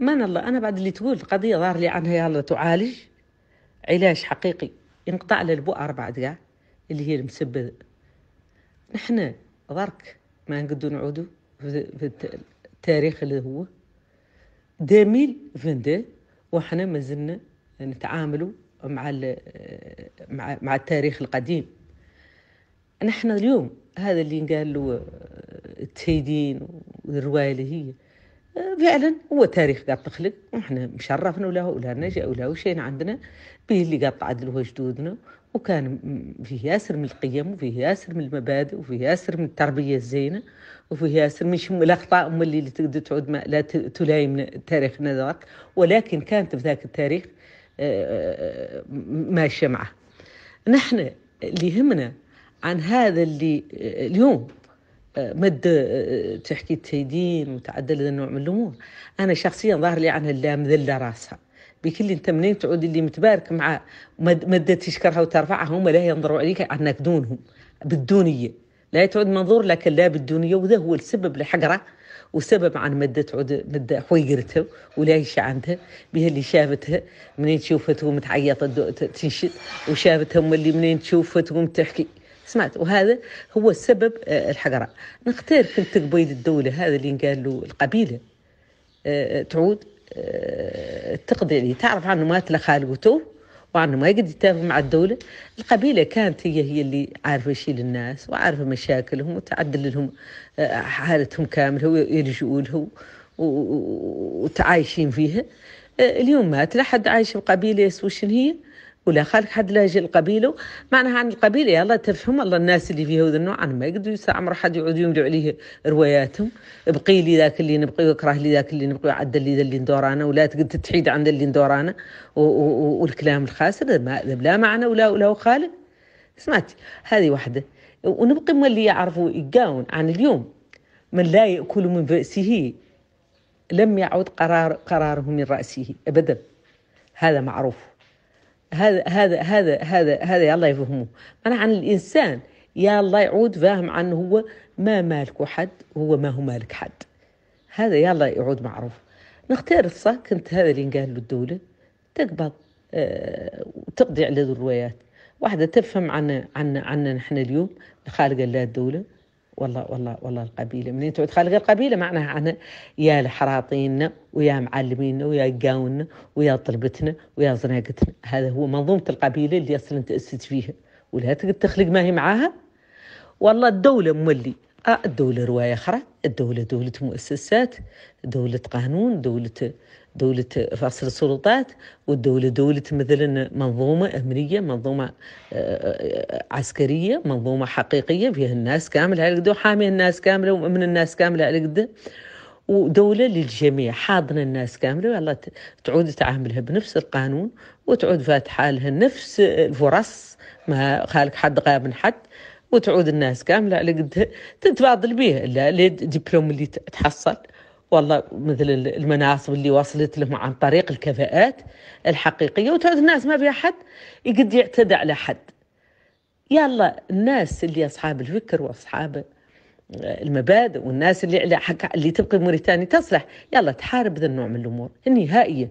ما الله أنا بعد اللي تقول قضيه ظهر لي عنها يلا تعالج علاج حقيقي ينقطع للبؤر بعد قاع اللي هي المسبب نحن ضرك ما نقدو نعودو في التاريخ اللي هو داميل فندي وحنا مازلنا نتعاملوا مع مع مع التاريخ القديم نحن اليوم هذا اللي قال له آه، التهيدين والروايه اللي هي فعلا هو تاريخ قاعد تخلق ونحن مشرفنا ولا ولا نجا ولا شيء عندنا به اللي قاعد تعدلوه جدودنا وكان فيه ياسر من القيم وفيه ياسر من المبادئ وفيه ياسر من التربية الزينة وفيه ياسر مش من الأخطاء هم اللي, اللي تقدر تعود ما لا تلايم تاريخنا ذاك ولكن كانت في ذاك التاريخ آه، آه، ماشية معه نحن اللي يهمنا عن هذا اللي آه، اليوم مد آه، آه، تحكي تهيدين وتعدل النوع من الامور انا شخصيا ظاهر لي عنها لا مذله راسها بكل انت منين تعود اللي متبارك مع مدة تشكرها وترفعها هم لا ينظروا عليك انك دونهم بالدونيه لا تعود منظور لك لا بالدونيه وذا هو السبب لحقره وسبب عن مدة تعود مدة حويقرته ولا يش عندها بها اللي شافتها منين تقوم تعيط تنشد وشافتهم اللي منين تشوفتهم تحكي سمعت وهذا هو سبب آه، الحقره نختار كنت قبيل الدولة هذا اللي قال له القبيلة آه، آه، تعود تقضي يعني عليه تعرف عنه ما تو وعنه ما يقدر يتابع مع الدولة القبيلة كانت هي هي اللي عارفة يشيل الناس وعارفة مشاكلهم وتعدل لهم حالتهم كاملة ويلجؤوا له وتعايشين فيها اليوم مات لا حد عايش بقبيلة وش هي ولا خالك حد لاجي القبيلة معناها عن القبيله يلا تفهم الله الناس اللي فيها هذا النوع انا ما يقدروا يستعمروا حد يقعدوا يمدوا عليه رواياتهم بقي لي ذاك اللي نبقي وكره لي ذاك اللي نبقي وعدى لي ذا اللي ندورانا ولا تحيد عند اللي ندورانا والكلام الخاسر ما لا معنى ولا ولا خالق سمعتي هذه واحده ونبقي من اللي يعرفوا يقاون عن اليوم من لا يأكل من بأسه لم يعد قرار قراره من رأسه أبدا هذا معروف هذا هذا هذا هذا هذا يا الله يفهمه أنا عن الإنسان يا الله يعود فاهم عن هو ما مالك حد هو ما هو مالك حد هذا يا الله يعود معروف نختار الصح كنت هذا اللي نقال له الدولة تقبض وتقضي آه، على الروايات واحدة تفهم عنا عنا عنا نحن اليوم الخالق لها الدولة والله والله والله القبيله منين تعود غير القبيله معناها عن يا لحراطينا ويا معلمينا ويا قاونا ويا طلبتنا ويا زناقتنا هذا هو منظومه القبيله اللي اصلا تاسست فيها ولا تقدر تخلق ما هي معاها والله الدوله مولي آه الدوله روايه اخرى الدولة دولة مؤسسات دولة قانون دولة دولة فصل السلطات والدولة دولة مثلا منظومة أمنية منظومة آه، آه، عسكرية منظومة حقيقية فيها الناس كاملة على قد وحامية الناس كاملة ومن الناس كاملة على قد ودولة للجميع حاضنة الناس كاملة والله تعود تعاملها بنفس القانون وتعود فاتحة لها نفس الفرص آه، ما خالق حد غاب من حد وتعود الناس كامله اللي قد تتفاضل به الدبلوم اللي تحصل والله مثل المناصب اللي وصلت لهم عن طريق الكفاءات الحقيقيه وتعود الناس ما فيها حد يقد يعتدى على حد يلا الناس اللي اصحاب الفكر واصحاب آه، المبادئ والناس اللي على حق اللي تبقي موريتانيا تصلح يلا تحارب ذا النوع من الامور نهائيا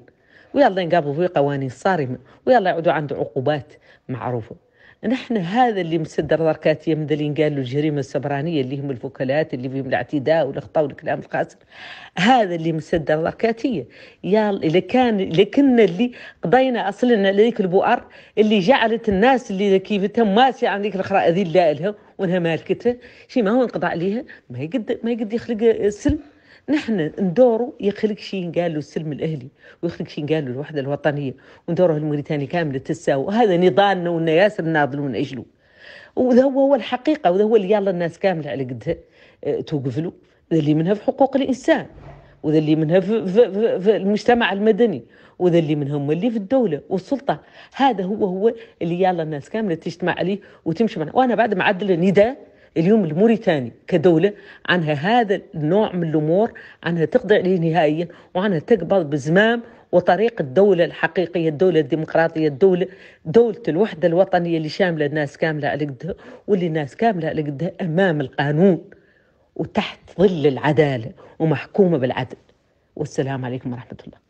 ويلا ينقابوا في قوانين صارمه ويلا يعودوا عنده عقوبات معروفه نحن هذا اللي مصدر دركات يمدلين قالوا الجريمه السبرانيه اللي هم الوكالات اللي فيهم الاعتداء والخطا والكلام القاسي هذا اللي مسدر دركاتيه يا اذا كان اذا كنا اللي قضينا اصلا على ذيك البؤر اللي جعلت الناس اللي كيفتهم ماشي عن ذيك الاخرى هذه لها وانها مالكتها شي ما هو انقضى عليها ما يقد ما يقد يخلق سلم نحن ندورو يخلق شي قالوا السلم الاهلي ويخلق شي قالوا الوحده الوطنيه وندوروا الموريتاني كامله تساو هذا نضالنا ونا ياسر ناضلوا من اجله وذا هو هو الحقيقه وذا هو اللي يلا الناس كامله على قدها آه، توقف له اللي منها في حقوق الانسان وذا اللي منها في, في, في, في المجتمع المدني وذا اللي منهم هم اللي في الدولة والسلطة هذا هو هو اللي يلا الناس كاملة تجتمع عليه وتمشي معنا وأنا بعد ما عدل نداء اليوم الموريتاني كدولة عنها هذا النوع من الأمور عنها تقضي عليه نهائيا وعنها تقبض بزمام وطريق الدولة الحقيقية الدولة الديمقراطية الدولة دولة الوحدة الوطنية اللي شاملة الناس كاملة على قدها واللي الناس كاملة على قدها أمام القانون وتحت ظل العدالة ومحكومة بالعدل والسلام عليكم ورحمة الله